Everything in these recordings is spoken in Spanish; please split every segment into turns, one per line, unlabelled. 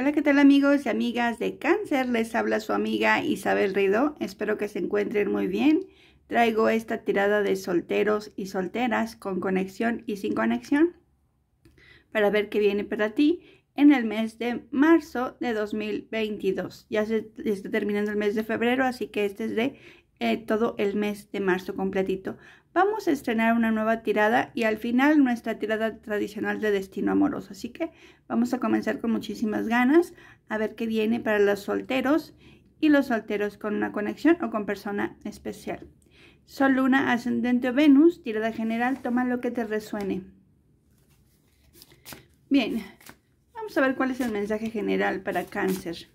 Hola, ¿qué tal amigos y amigas de cáncer? Les habla su amiga Isabel Rido. Espero que se encuentren muy bien. Traigo esta tirada de solteros y solteras con conexión y sin conexión para ver qué viene para ti en el mes de marzo de 2022. Ya se está terminando el mes de febrero, así que este es de eh, todo el mes de marzo completito. Vamos a estrenar una nueva tirada y al final nuestra tirada tradicional de destino amoroso. Así que vamos a comenzar con muchísimas ganas a ver qué viene para los solteros y los solteros con una conexión o con persona especial. Sol, Luna, Ascendente o Venus, tirada general, toma lo que te resuene. Bien, vamos a ver cuál es el mensaje general para cáncer.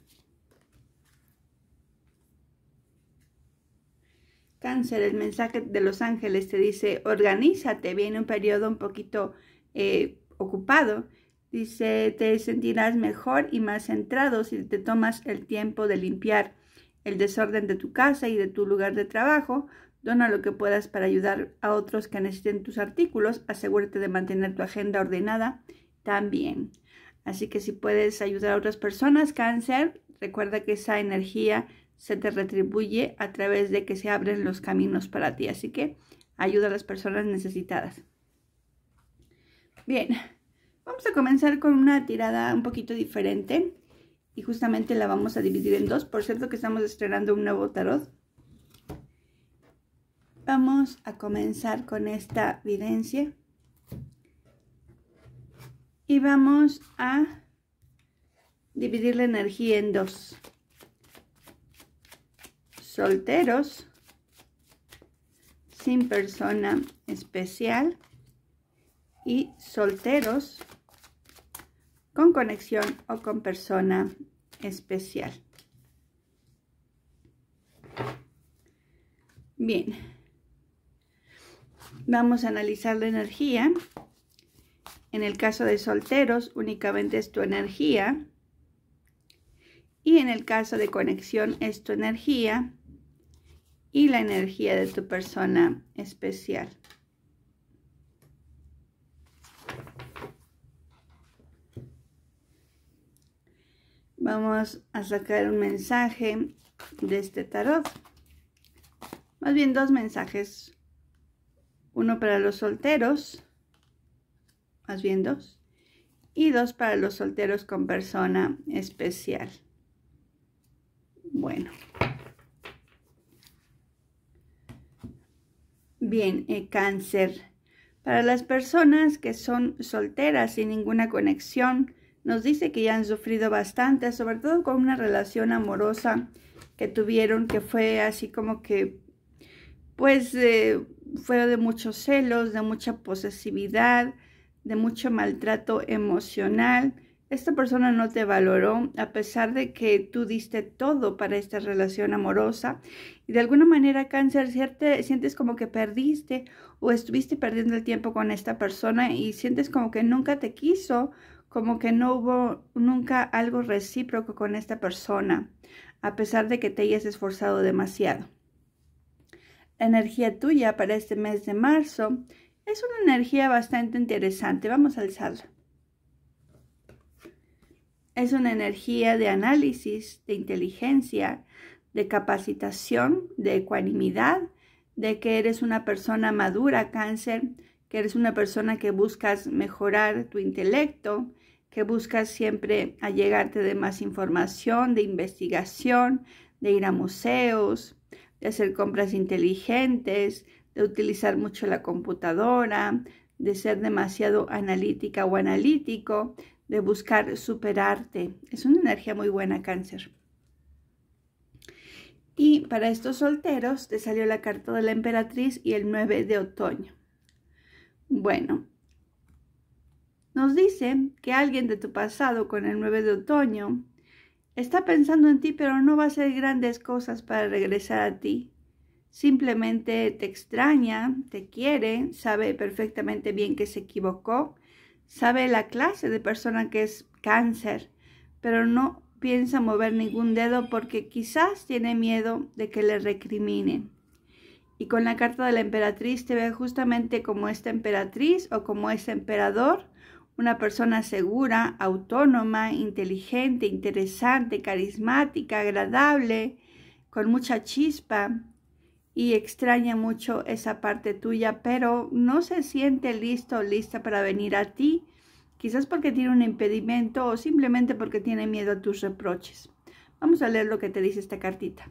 el mensaje de los ángeles te dice, organízate, viene un periodo un poquito eh, ocupado. Dice, te sentirás mejor y más centrado si te tomas el tiempo de limpiar el desorden de tu casa y de tu lugar de trabajo. Dona lo que puedas para ayudar a otros que necesiten tus artículos. Asegúrate de mantener tu agenda ordenada también. Así que si puedes ayudar a otras personas, cáncer, recuerda que esa energía se te retribuye a través de que se abren los caminos para ti. Así que ayuda a las personas necesitadas. Bien, vamos a comenzar con una tirada un poquito diferente y justamente la vamos a dividir en dos. Por cierto que estamos estrenando un nuevo tarot. Vamos a comenzar con esta evidencia y vamos a dividir la energía en dos solteros, sin persona especial y solteros con conexión o con persona especial. Bien, vamos a analizar la energía. En el caso de solteros, únicamente es tu energía. Y en el caso de conexión, es tu energía y la energía de tu persona especial. Vamos a sacar un mensaje de este tarot. Más bien dos mensajes. Uno para los solteros, más bien dos, y dos para los solteros con persona especial. Bueno, Bien, eh, cáncer. Para las personas que son solteras sin ninguna conexión, nos dice que ya han sufrido bastante, sobre todo con una relación amorosa que tuvieron, que fue así como que, pues, eh, fue de muchos celos, de mucha posesividad, de mucho maltrato emocional, esta persona no te valoró a pesar de que tú diste todo para esta relación amorosa. Y de alguna manera, cáncer, sientes como que perdiste o estuviste perdiendo el tiempo con esta persona y sientes como que nunca te quiso, como que no hubo nunca algo recíproco con esta persona, a pesar de que te hayas esforzado demasiado. La energía tuya para este mes de marzo es una energía bastante interesante. Vamos a alzarla. Es una energía de análisis, de inteligencia, de capacitación, de ecuanimidad, de que eres una persona madura, cáncer, que eres una persona que buscas mejorar tu intelecto, que buscas siempre allegarte de más información, de investigación, de ir a museos, de hacer compras inteligentes, de utilizar mucho la computadora, de ser demasiado analítica o analítico, de buscar superarte. Es una energía muy buena, cáncer. Y para estos solteros te salió la carta de la emperatriz y el 9 de otoño. Bueno, nos dice que alguien de tu pasado con el 9 de otoño está pensando en ti, pero no va a hacer grandes cosas para regresar a ti. Simplemente te extraña, te quiere, sabe perfectamente bien que se equivocó sabe la clase de persona que es cáncer, pero no piensa mover ningún dedo porque quizás tiene miedo de que le recriminen. Y con la carta de la emperatriz te ve justamente como esta emperatriz o como ese emperador, una persona segura, autónoma, inteligente, interesante, carismática, agradable, con mucha chispa, y extraña mucho esa parte tuya, pero no se siente listo o lista para venir a ti, quizás porque tiene un impedimento o simplemente porque tiene miedo a tus reproches. Vamos a leer lo que te dice esta cartita.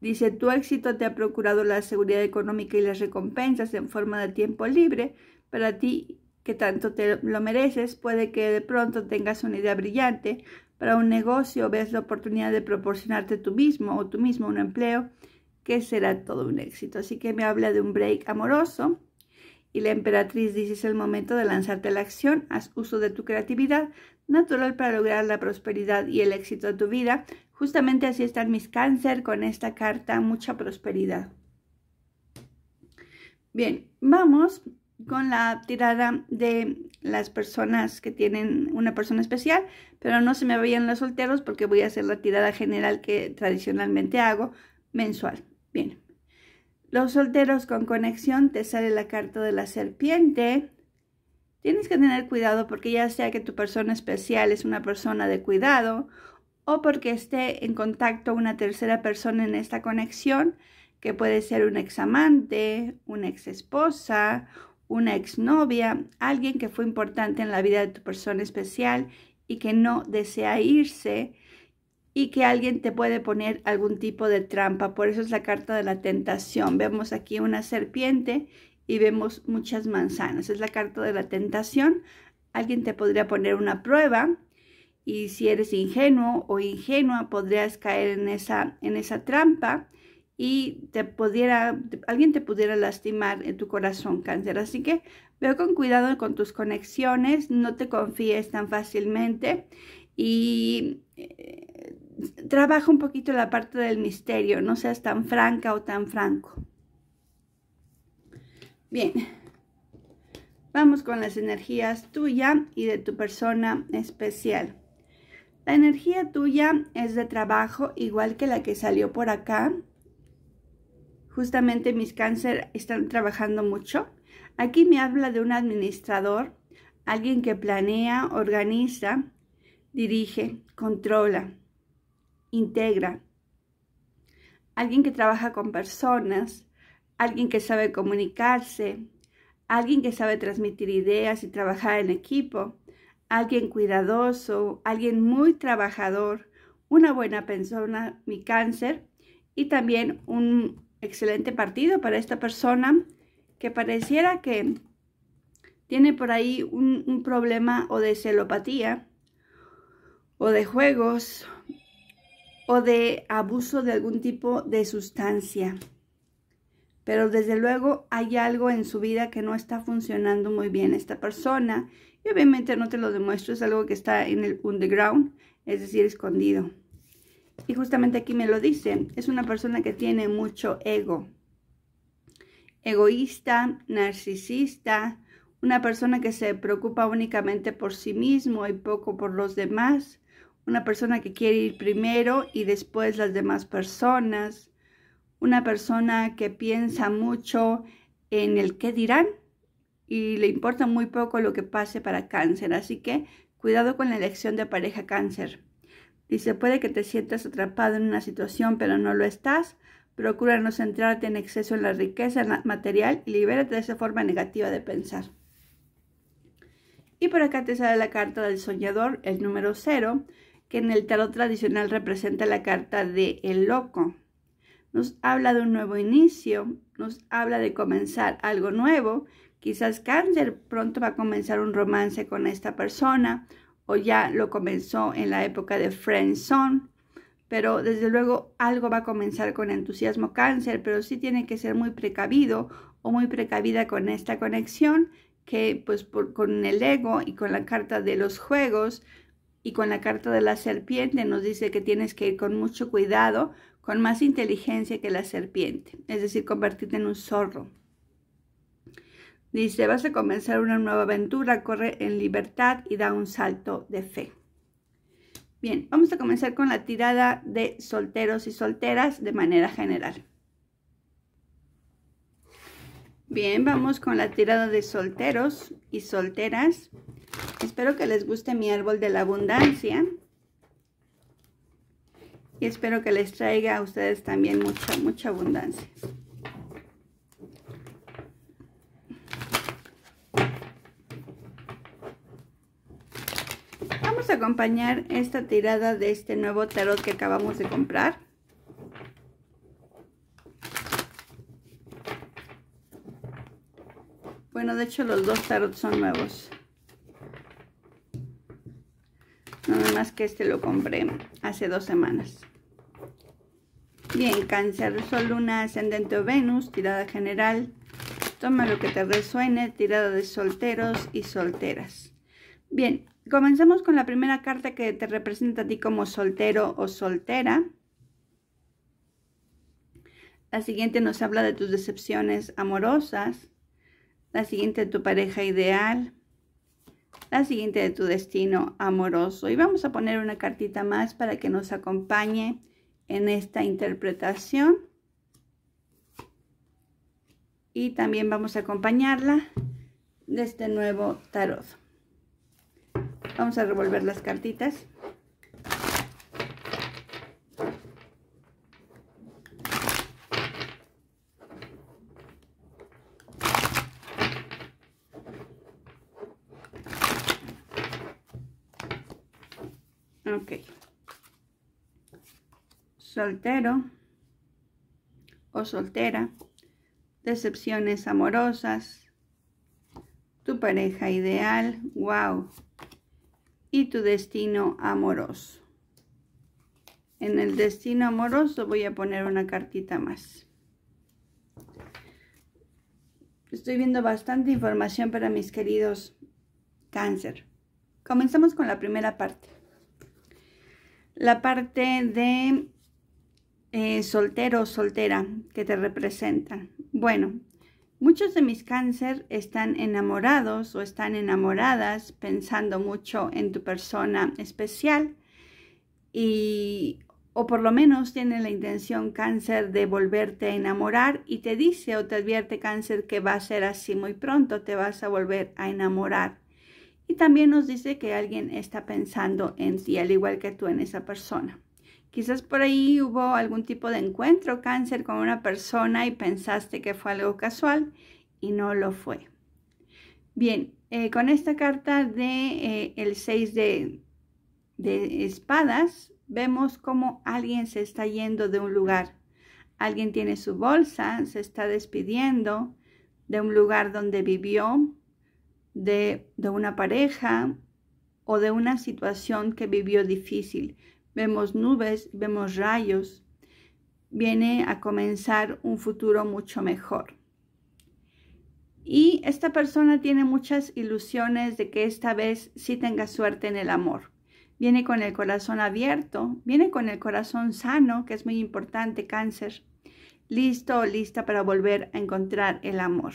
Dice, tu éxito te ha procurado la seguridad económica y las recompensas en forma de tiempo libre. Para ti, que tanto te lo mereces, puede que de pronto tengas una idea brillante para un negocio, ves la oportunidad de proporcionarte tú mismo o tú mismo un empleo que será todo un éxito. Así que me habla de un break amoroso y la emperatriz dice es el momento de lanzarte a la acción, haz uso de tu creatividad natural para lograr la prosperidad y el éxito de tu vida. Justamente así están mis cáncer con esta carta, mucha prosperidad. Bien, vamos con la tirada de las personas que tienen una persona especial, pero no se me vayan los solteros porque voy a hacer la tirada general que tradicionalmente hago mensual. Bien. Los solteros con conexión te sale la carta de la serpiente. Tienes que tener cuidado porque ya sea que tu persona especial es una persona de cuidado o porque esté en contacto una tercera persona en esta conexión, que puede ser un ex amante, una ex esposa, una exnovia, alguien que fue importante en la vida de tu persona especial y que no desea irse y que alguien te puede poner algún tipo de trampa. Por eso es la carta de la tentación. Vemos aquí una serpiente y vemos muchas manzanas. Es la carta de la tentación. Alguien te podría poner una prueba y si eres ingenuo o ingenua podrías caer en esa, en esa trampa y te pudiera, alguien te pudiera lastimar en tu corazón cáncer. Así que veo con cuidado con tus conexiones, no te confíes tan fácilmente y eh, trabaja un poquito la parte del misterio, no seas tan franca o tan franco. Bien, vamos con las energías tuya y de tu persona especial. La energía tuya es de trabajo, igual que la que salió por acá. Justamente mis cáncer están trabajando mucho. Aquí me habla de un administrador, alguien que planea, organiza, dirige, controla integra, alguien que trabaja con personas, alguien que sabe comunicarse, alguien que sabe transmitir ideas y trabajar en equipo, alguien cuidadoso, alguien muy trabajador, una buena persona, mi cáncer, y también un excelente partido para esta persona que pareciera que tiene por ahí un, un problema o de celopatía o de juegos o de abuso de algún tipo de sustancia. Pero desde luego hay algo en su vida que no está funcionando muy bien esta persona. Y obviamente no te lo demuestro, es algo que está en el underground, es decir, escondido. Y justamente aquí me lo dice, es una persona que tiene mucho ego. Egoísta, narcisista, una persona que se preocupa únicamente por sí mismo y poco por los demás una persona que quiere ir primero y después las demás personas, una persona que piensa mucho en el qué dirán y le importa muy poco lo que pase para cáncer, así que cuidado con la elección de pareja cáncer. Dice, puede que te sientas atrapado en una situación, pero no lo estás. Procura no centrarte en exceso en la riqueza material y libérate de esa forma negativa de pensar. Y por acá te sale la carta del soñador, el número 0, en el tarot tradicional representa la carta de el loco. Nos habla de un nuevo inicio, nos habla de comenzar algo nuevo. Quizás cáncer pronto va a comenzar un romance con esta persona o ya lo comenzó en la época de Friend Pero desde luego algo va a comenzar con entusiasmo cáncer, pero sí tiene que ser muy precavido o muy precavida con esta conexión que pues por, con el ego y con la carta de los juegos y con la carta de la serpiente nos dice que tienes que ir con mucho cuidado, con más inteligencia que la serpiente, es decir, convertirte en un zorro. Dice, vas a comenzar una nueva aventura, corre en libertad y da un salto de fe. Bien, vamos a comenzar con la tirada de solteros y solteras de manera general. Bien, vamos con la tirada de solteros y solteras. Espero que les guste mi árbol de la abundancia. Y espero que les traiga a ustedes también mucha, mucha abundancia. Vamos a acompañar esta tirada de este nuevo tarot que acabamos de comprar. Bueno, de hecho los dos tarot son nuevos. Nada más que este lo compré hace dos semanas. Bien, cáncer, sol, luna, ascendente o Venus, tirada general. Toma lo que te resuene, tirada de solteros y solteras. Bien, comenzamos con la primera carta que te representa a ti como soltero o soltera. La siguiente nos habla de tus decepciones amorosas la siguiente de tu pareja ideal, la siguiente de tu destino amoroso. Y vamos a poner una cartita más para que nos acompañe en esta interpretación. Y también vamos a acompañarla de este nuevo tarot. Vamos a revolver las cartitas. soltero o soltera, decepciones amorosas, tu pareja ideal, wow, y tu destino amoroso. En el destino amoroso voy a poner una cartita más. Estoy viendo bastante información para mis queridos cáncer. Comenzamos con la primera parte. La parte de eh, soltero o soltera que te representan. Bueno, muchos de mis cáncer están enamorados o están enamoradas pensando mucho en tu persona especial y o por lo menos tiene la intención cáncer de volverte a enamorar y te dice o te advierte cáncer que va a ser así muy pronto, te vas a volver a enamorar. Y también nos dice que alguien está pensando en ti, al igual que tú en esa persona. Quizás por ahí hubo algún tipo de encuentro cáncer con una persona y pensaste que fue algo casual y no lo fue. Bien, eh, con esta carta de eh, el 6 de, espadas, vemos cómo alguien se está yendo de un lugar. Alguien tiene su bolsa, se está despidiendo de un lugar donde vivió, de, de, una pareja o de una situación que vivió difícil vemos nubes, vemos rayos, viene a comenzar un futuro mucho mejor. Y esta persona tiene muchas ilusiones de que esta vez sí tenga suerte en el amor. Viene con el corazón abierto, viene con el corazón sano, que es muy importante, cáncer, listo o lista para volver a encontrar el amor.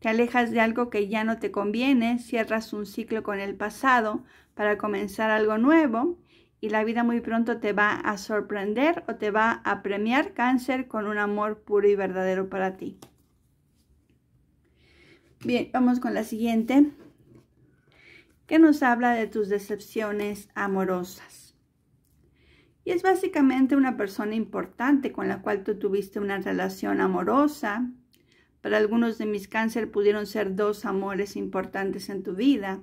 Te alejas de algo que ya no te conviene, cierras un ciclo con el pasado para comenzar algo nuevo y la vida muy pronto te va a sorprender o te va a premiar cáncer con un amor puro y verdadero para ti. Bien, vamos con la siguiente, que nos habla de tus decepciones amorosas. Y es básicamente una persona importante con la cual tú tuviste una relación amorosa. Para algunos de mis cáncer pudieron ser dos amores importantes en tu vida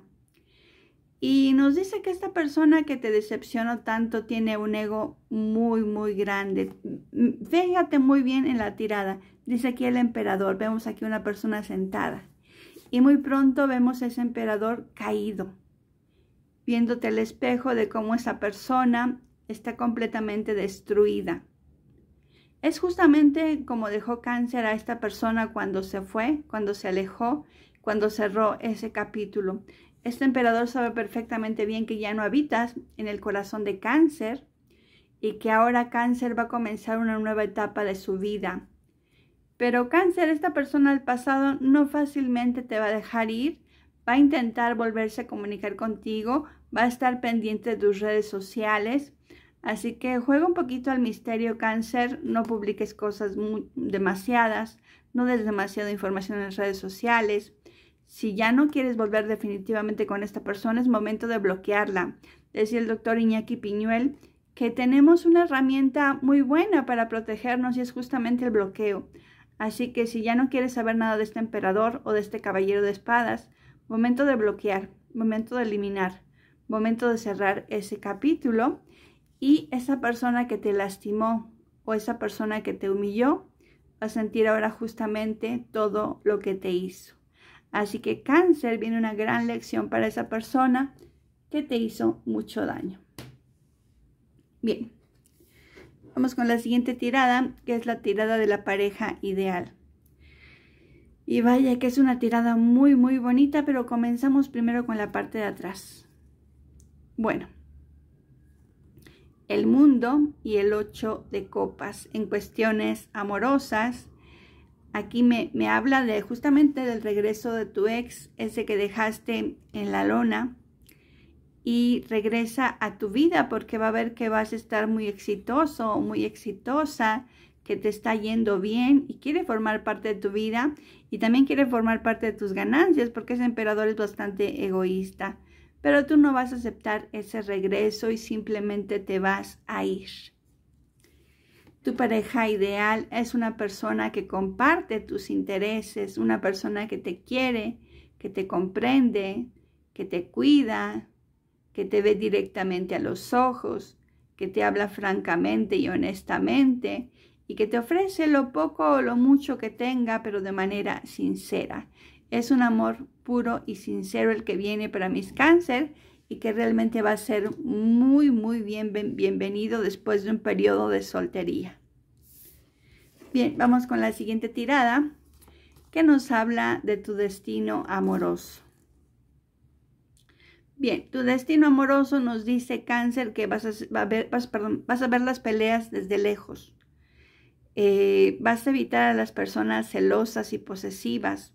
y nos dice que esta persona que te decepcionó tanto tiene un ego muy, muy grande. Fíjate muy bien en la tirada. Dice aquí el emperador. Vemos aquí una persona sentada. Y muy pronto vemos a ese emperador caído. Viéndote el espejo de cómo esa persona está completamente destruida. Es justamente como dejó cáncer a esta persona cuando se fue, cuando se alejó, cuando cerró ese capítulo. Este emperador sabe perfectamente bien que ya no habitas en el corazón de cáncer y que ahora cáncer va a comenzar una nueva etapa de su vida. Pero cáncer, esta persona del pasado no fácilmente te va a dejar ir, va a intentar volverse a comunicar contigo, va a estar pendiente de tus redes sociales. Así que juega un poquito al misterio cáncer, no publiques cosas demasiadas, no des demasiada información en las redes sociales. Si ya no quieres volver definitivamente con esta persona, es momento de bloquearla. Decía el doctor Iñaki Piñuel que tenemos una herramienta muy buena para protegernos y es justamente el bloqueo. Así que si ya no quieres saber nada de este emperador o de este caballero de espadas, momento de bloquear, momento de eliminar, momento de cerrar ese capítulo y esa persona que te lastimó o esa persona que te humilló va a sentir ahora justamente todo lo que te hizo. Así que cáncer viene una gran lección para esa persona que te hizo mucho daño. Bien, vamos con la siguiente tirada, que es la tirada de la pareja ideal. Y vaya que es una tirada muy, muy bonita, pero comenzamos primero con la parte de atrás. Bueno, el mundo y el 8 de copas en cuestiones amorosas, aquí me, habla de justamente del regreso de tu ex, ese que dejaste en la lona, y regresa a tu vida porque va a ver que vas a estar muy exitoso muy exitosa, que te está yendo bien y quiere formar parte de tu vida y también quiere formar parte de tus ganancias porque ese emperador es bastante egoísta. Pero tú no vas a aceptar ese regreso y simplemente te vas a ir. Tu pareja ideal es una persona que comparte tus intereses, una persona que te quiere, que te comprende, que te cuida, que te ve directamente a los ojos, que te habla francamente y honestamente y que te ofrece lo poco o lo mucho que tenga, pero de manera sincera. Es un amor puro y sincero el que viene para mis cánceres y que realmente va a ser muy, muy bien, bienvenido después de un periodo de soltería. Bien, vamos con la siguiente tirada que nos habla de tu destino amoroso. Bien, tu destino amoroso nos dice cáncer que vas a, ver, vas, a ver las peleas desde lejos. Eh, vas a evitar a las personas celosas y posesivas.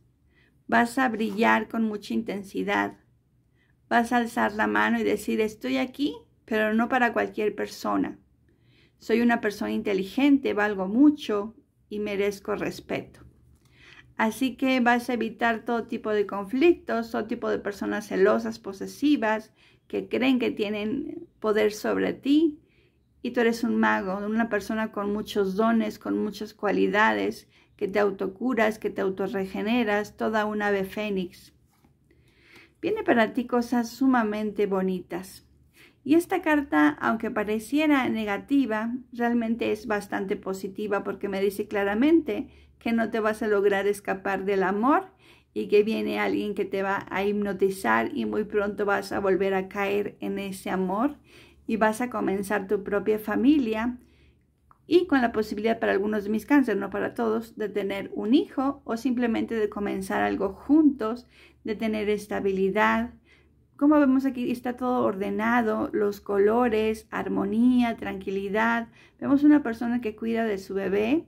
Vas a brillar con mucha intensidad Vas a alzar la mano y decir, estoy aquí, pero no para cualquier persona. Soy una persona inteligente, valgo mucho y merezco respeto. Así que vas a evitar todo tipo de conflictos, todo tipo de personas celosas, posesivas, que creen que tienen poder sobre ti. Y tú eres un mago, una persona con muchos dones, con muchas cualidades, que te autocuras, que te autorregeneras, toda una ave fénix. Viene para ti cosas sumamente bonitas. Y esta carta, aunque pareciera negativa, realmente es bastante positiva porque me dice claramente que no te vas a lograr escapar del amor y que viene alguien que te va a hipnotizar y muy pronto vas a volver a caer en ese amor y vas a comenzar tu propia familia y con la posibilidad para algunos de mis cánceres, no para todos, de tener un hijo o simplemente de comenzar algo juntos, de tener estabilidad. Como vemos aquí, está todo ordenado, los colores, armonía, tranquilidad. Vemos una persona que cuida de su bebé.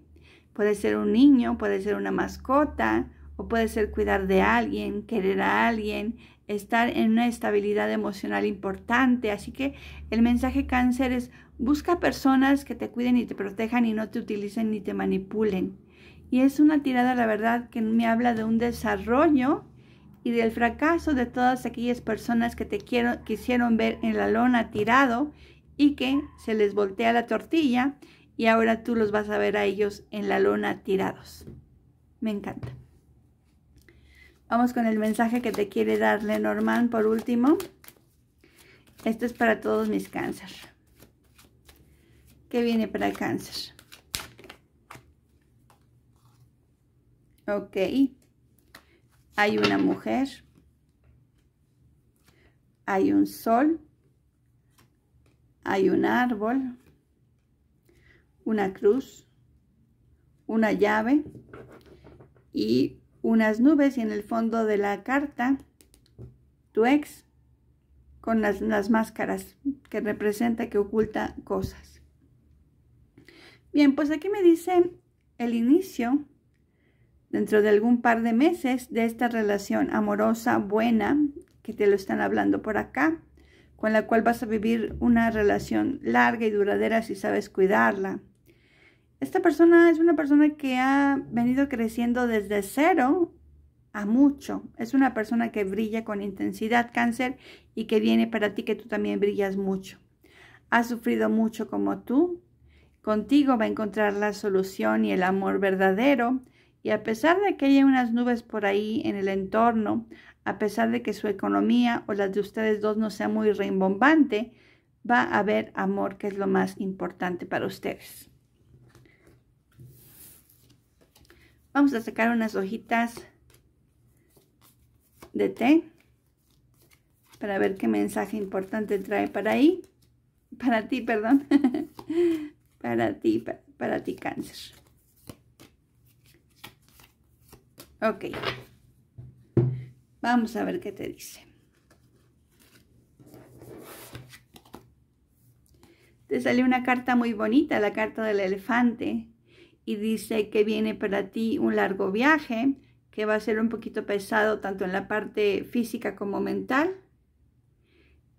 Puede ser un niño, puede ser una mascota, o puede ser cuidar de alguien, querer a alguien, estar en una estabilidad emocional importante. Así que el mensaje cáncer es busca personas que te cuiden y te protejan y no te utilicen ni te manipulen. Y es una tirada, la verdad, que me habla de un desarrollo y del fracaso de todas aquellas personas que te quiero, quisieron ver en la lona tirado y que se les voltea la tortilla y ahora tú los vas a ver a ellos en la lona tirados. Me encanta. Vamos con el mensaje que te quiere darle Lenormand por último. Esto es para todos mis cáncer. ¿Qué viene para cáncer? Ok hay una mujer, hay un sol, hay un árbol, una cruz, una llave y unas nubes y en el fondo de la carta tu ex con las, máscaras que representa que oculta cosas. Bien, pues aquí me dice el inicio dentro de algún par de meses de esta relación amorosa, buena, que te lo están hablando por acá, con la cual vas a vivir una relación larga y duradera si sabes cuidarla. Esta persona es una persona que ha venido creciendo desde cero a mucho. Es una persona que brilla con intensidad, cáncer, y que viene para ti que tú también brillas mucho. Ha sufrido mucho como tú. Contigo va a encontrar la solución y el amor verdadero. Y a pesar de que haya unas nubes por ahí en el entorno, a pesar de que su economía o las de ustedes dos no sea muy rimbombante, va a haber amor, que es lo más importante para ustedes. Vamos a sacar unas hojitas de té para ver qué mensaje importante trae para ahí, para ti, perdón, para ti, para ti cáncer. Ok. Vamos a ver qué te dice. Te salió una carta muy bonita, la carta del elefante. Y dice que viene para ti un largo viaje, que va a ser un poquito pesado tanto en la parte física como mental.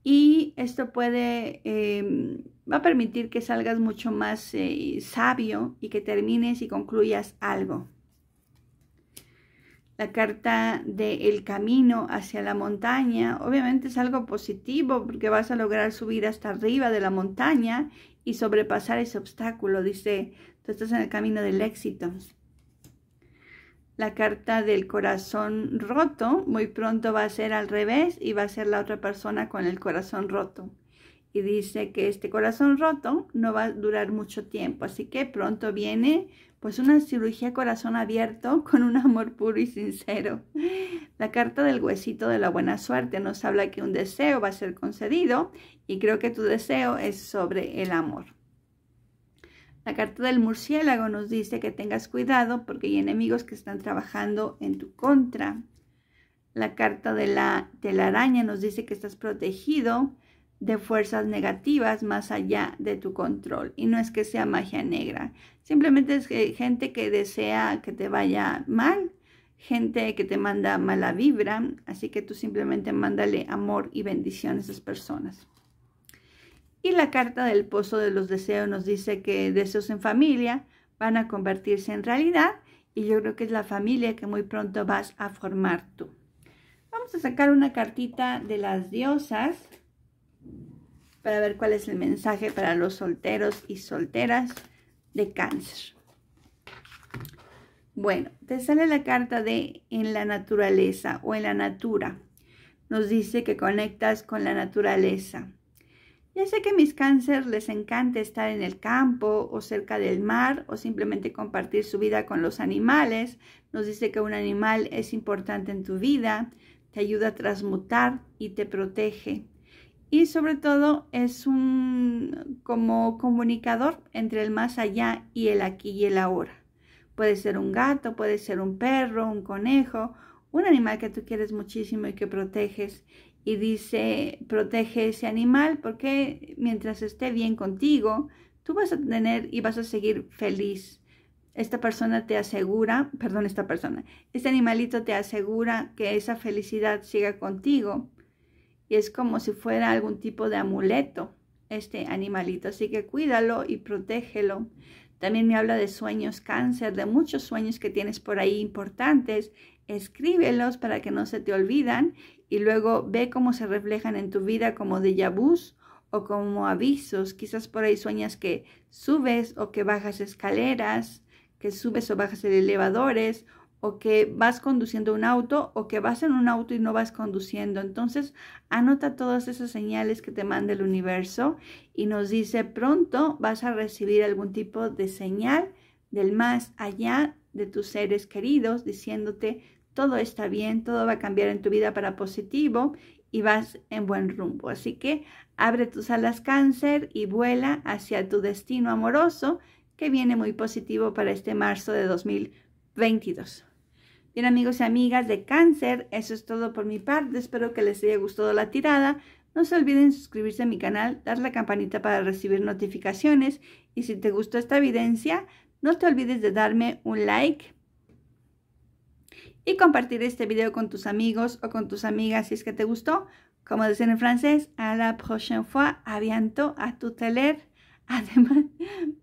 Y esto puede, em, va a permitir que salgas mucho más eh, sabio y que termines y concluyas algo la carta de camino hacia la montaña. Obviamente es algo positivo porque vas a lograr subir hasta arriba de la montaña y sobrepasar ese obstáculo. Dice, tú estás en el camino del éxito. La carta del corazón roto muy pronto va a ser al revés y va a ser la otra persona con el corazón roto. Y dice que este corazón roto no va a durar mucho tiempo, así que pronto viene pues una cirugía corazón abierto con un amor puro y sincero. La carta del huesito de la buena suerte nos habla que un deseo va a ser concedido y creo que tu deseo es sobre el amor. La carta del murciélago nos dice que tengas cuidado porque hay enemigos que están trabajando en tu contra. La carta de la telaraña nos dice que estás protegido de fuerzas negativas más allá de tu control. Y no es que sea magia negra, simplemente es gente que desea que te vaya mal, gente que te manda mala vibra, así que tú simplemente mándale amor y bendición a esas personas. Y la carta del pozo de los deseos nos dice que deseos en familia van a convertirse en realidad y yo creo que es la familia que muy pronto vas a formar tú. Vamos a sacar una cartita de las diosas para ver cuál es el mensaje para los solteros y solteras de cáncer. Bueno, te sale la carta de en la naturaleza o en la natura. Nos dice que conectas con la naturaleza. Ya sé que mis Cáncer les encanta estar en el campo o cerca del mar o simplemente compartir su vida con los animales. Nos dice que un animal es importante en tu vida, te ayuda a transmutar y te protege y sobre todo es un como comunicador entre el más allá y el aquí y el ahora. Puede ser un gato, puede ser un perro, un conejo, un animal que tú quieres muchísimo y que proteges. Y dice, protege ese animal porque mientras esté bien contigo, tú vas a tener y vas a seguir feliz. Esta persona te asegura, perdón, esta persona, este animalito te asegura que esa felicidad siga contigo y es como si fuera algún tipo de amuleto este animalito, así que cuídalo y protégelo. También me habla de sueños cáncer, de muchos sueños que tienes por ahí importantes. Escríbelos para que no se te olvidan y luego ve cómo se reflejan en tu vida como de vu o como avisos. Quizás por ahí sueñas que subes o que bajas escaleras, que subes o bajas elevadores o que vas conduciendo un auto o que vas en un auto y no vas conduciendo. Entonces, anota todas esas señales que te manda el universo y nos dice, pronto vas a recibir algún tipo de señal del más allá de tus seres queridos, diciéndote, todo está bien, todo va a cambiar en tu vida para positivo y vas en buen rumbo. Así que abre tus alas cáncer y vuela hacia tu destino amoroso que viene muy positivo para este marzo de 2022. Bien amigos y amigas de cáncer, eso es todo por mi parte. Espero que les haya gustado la tirada. No se olviden suscribirse a mi canal, dar la campanita para recibir notificaciones y si te gustó esta evidencia, no te olvides de darme un like y compartir este video con tus amigos o con tus amigas si es que te gustó. Como dicen en francés, a la prochaine fois, à bientôt, à tout Además,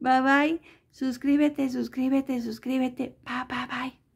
bye bye, suscríbete, suscríbete, suscríbete, bye bye bye.